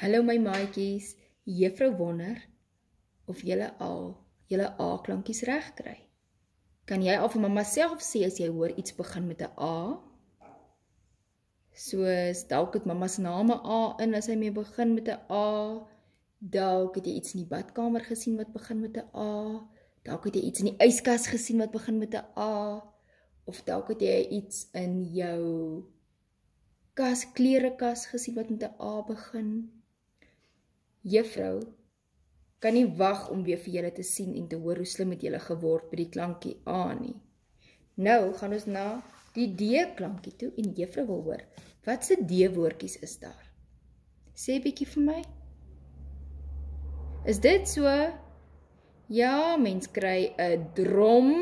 Hallo my maatjies, Juffrou Wonder of julle al julle A klankies reg kry. Kan jy al vir mamma self sê as jy hoor iets begin met 'n A? Soos dalk het mamma se naam 'n A in as hy mee begin met 'n A. Dalk het jy iets in die badkamer gesien wat begin met 'n A. Dalk het jy iets in die yskas gesien wat begin met 'n A. Of dalk het jy iets in jou kas klerekas gesien wat met 'n A begin. Juffrou kan nie wag om weer vir julle te sien en te hoor hoe slim het julle geword by die klankie A nie. Nou gaan ons na die D klankie toe en juffrou wil hoor, wat se D woordjies is daar? Sê bietjie vir my. Is dit so? Ja, mens kry 'n drom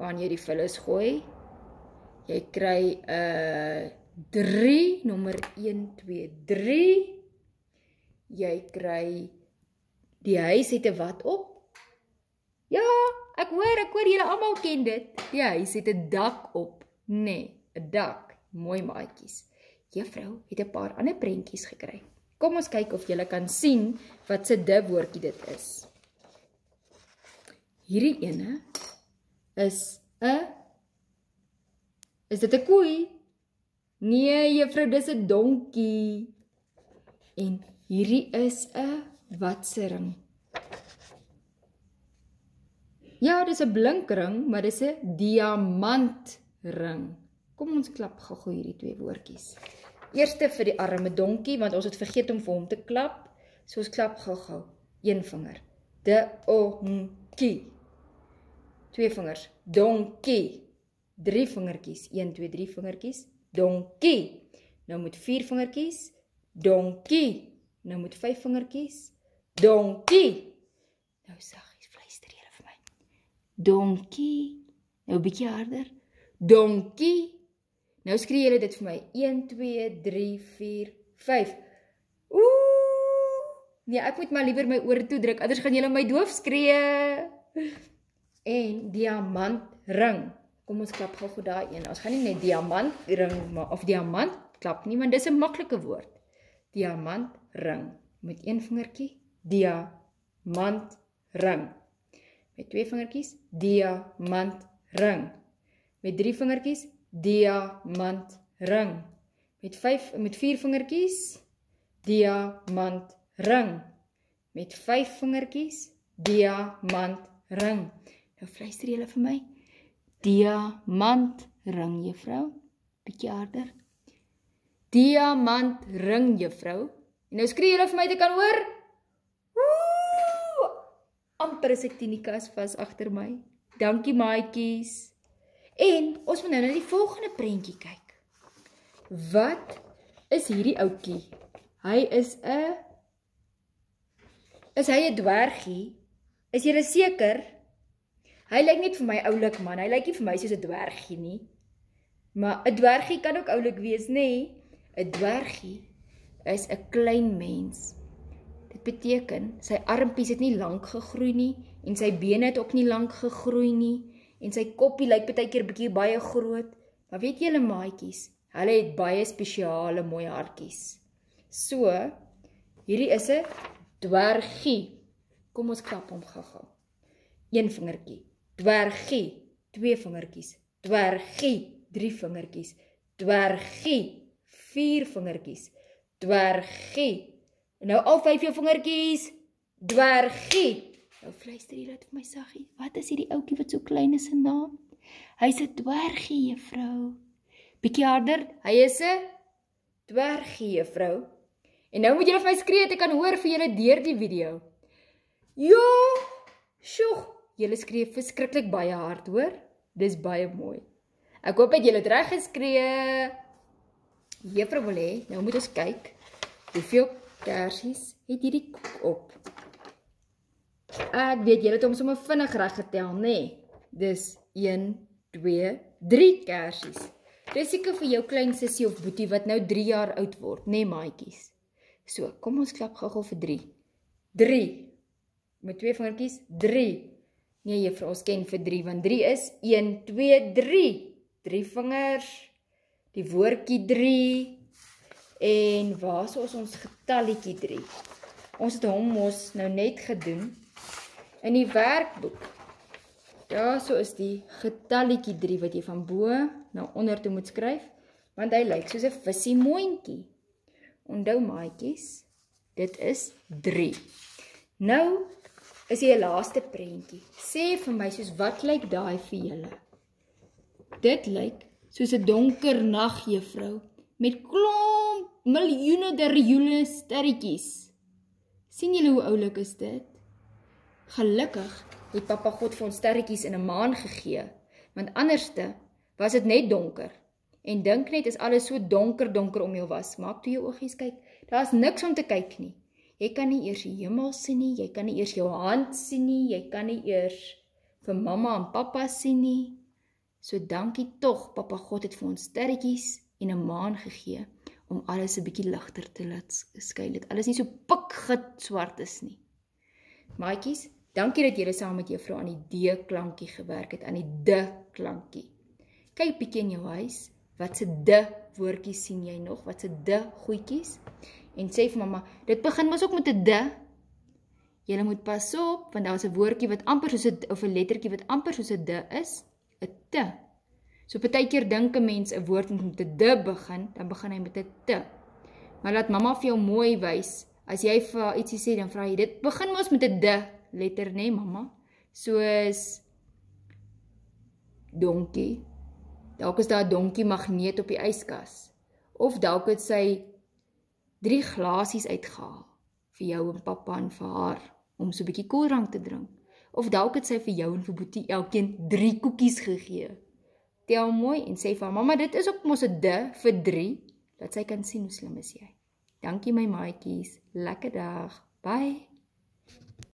waarin jy die vullis gooi. Jy kry 'n 3 nommer 1 2 3 jy kry die huis het 'n wat op? Ja, ek hoor, ek hoor julle almal ken dit. Die huis het 'n dak op, nê? Nee, 'n Dak, mooi maatjies. Juffrou het 'n paar ander prentjies gekry. Kom ons kyk of julle kan sien wat se de woordjie dit is. Hierdie ene is 'n Is dit 'n koei? Nee, juffrou, dis 'n donkie. En Hierdie is 'n watse ring. Ja, dis 'n blinkring, maar dis 'n diamant ring. Kom ons klap gou-gou hierdie twee woordjies. Eerste vir die arme donkie want ons het vergeet om vir hom te klap. So ons klap gou-gou. Een vinger. D O N K I. Twee vingers. Donkie. Drie vingertjies. 1 2 3 vingertjies. Donkie. Nou moet vier vingertjies. Donkie. Nou met vyf vingertjies. Donkie. Nou saggies fluister jy vir my. Donkie. Nou 'n bietjie harder. Donkie. Nou skree jy dit vir my. 1 2 3 4 5. Ooh. Nee, ek moet maar liewer my ore toe druk, anders gaan julle my doof skree. En diamant ring. Kom ons klap gou vir daai een. Ons gaan nie net diamant ring maar of diamant klap nie, want dis 'n maklike woord. Diamant ring met een vingertjie diamant ring met twee vingertjies diamant ring met drie vingertjies diamant ring met vyf met vier vingertjies diamant ring met vyf vingertjies diamant ring nou fluister jy hulle vir my diamant ring juffrou bietjie harder diamant ring juffrou Nou skree julle vir my te kan hoor. Ooh! Amper is ek Tinikas vas agter my. Dankie maatjies. En ons moet nou na die volgende prentjie kyk. Wat is hierdie ouetjie? Hy is 'n Is hy 'n dwergie? Is jy seker? Hy lyk net vir my oulik man. Hy lyk nie vir my soos 'n dwergie nie. Maar 'n dwergie kan ook oulik wees, nê? 'n Dwergie Hy's 'n klein mens. Dit beteken sy armpies het nie lank gegroei nie en sy bene het ook nie lank gegroei nie en sy koppie lyk baie keer bietjie baie groot. Maar weet julle maatjies, hulle het baie spesiale mooi hartjies. So, hierdie is 'n dwergie. Kom ons klap hom gaga. Een vingertjie. Dwergie, twee vingertjies. Dwergie, drie vingertjies. Dwergie, vier vingertjies dwergie. Nou al vyf jou vingertjies, dwergie. Nou fluister jy laat vir my saggie. Wat is hierdie ouetjie wat so klein is se naam? Hy's 'n dwergie, juffrou. Bietjie harder. Hy is 'n dwergie, juffrou. En nou moet julle vir my skree, ek kan hoor vir julle deur die video. Jo! Sjoe, julle skree verskriklik baie hard, hoor? Dis baie mooi. Ek hoop dat julle dit reg geskree het. Juffrou wil hê, nou moet ons kyk hoeveel kersies het hierdie koek op. Ek weet julle het hom sommer vinnig reg getel, nê? Nee. Dis 1, 2, 3 kersies. Dis seker vir jou klein sussie of boetie wat nou 3 jaar oud word, nê, nee, maatjies. So, kom ons klap gou-gou vir 3. 3. Met twee vingertjies, 3. Nee, juffrou, ons ken vir 3 want 3 is 1 2 3. 3 vingers. 1 2 3 die woordjie 3 en waar is ons getalletjie 3? Ons het hom mos nou net gedoen in die werkboek. Daar ja, so is die getalletjie 3 wat jy van bo na onder toe moet skryf want hy lyk soos 'n visie mondjie. Onthou maatjies, dit is 3. Nou is die laaste prentjie. Sê vir my soos wat lyk daai vir julle? Dit lyk soos 'n donker nag juffrou met klomp miljoene derjoene sterretjies. sien julle hoe oulik is dit? Gelukkig het pappa God vir ons sterretjies in 'n maan gegee, want anderste was dit net donker. En dink net as alles so donker donker om jou was, maak toe jou oggies kyk, daar's niks om te kyk nie. Jy kan nie eers die hemel sien nie, jy kan nie eers jou hand sien nie, jy kan nie eers vir mamma en pappa sien nie. So dankie tog, Papa God het vir ons sterretjies en 'n maan gegee om alles 'n bietjie ligter te laat skyn. Dit alles nie so pikgit swart is nie. Maatjies, dankie dat julle saam met juffrou aan die D klankie gewerk het, aan die D klankie. Kyk bietjie in jou huis, wat se D woordjies sien jy nog? Wat se D goedjies? En sê vir mamma, dit begin mos ook met 'n D. Julle moet pas op want daar's 'n woordjie wat amper soos 'n of 'n lettertjie wat amper soos 'n D is. 'n t. So baie keer dink 'n mens 'n woord moet met 'n d begin, dan begin hy met 'n t. Maar laat mamma vir jou mooi wys, as jy vir ietsie sê dan vra jy dit begin mos met 'n d letter nê, nee, mamma. Soos donkie. Dalk is daar 'n donkie magneet op die yskas. Of dalk het sy drie glasies uitgehaal vir jou en pappa en vir haar om so 'n bietjie koeldrank te drink. Of dalk het sy vir jou en vir Boetie elkeen 3 koekies gegee. Tel mooi en sê vir mamma, dit is ook mos 'n d vir 3, dat sy kan sien hoe slim is jy. Dankie my maatjies. Lekker dag. Bye.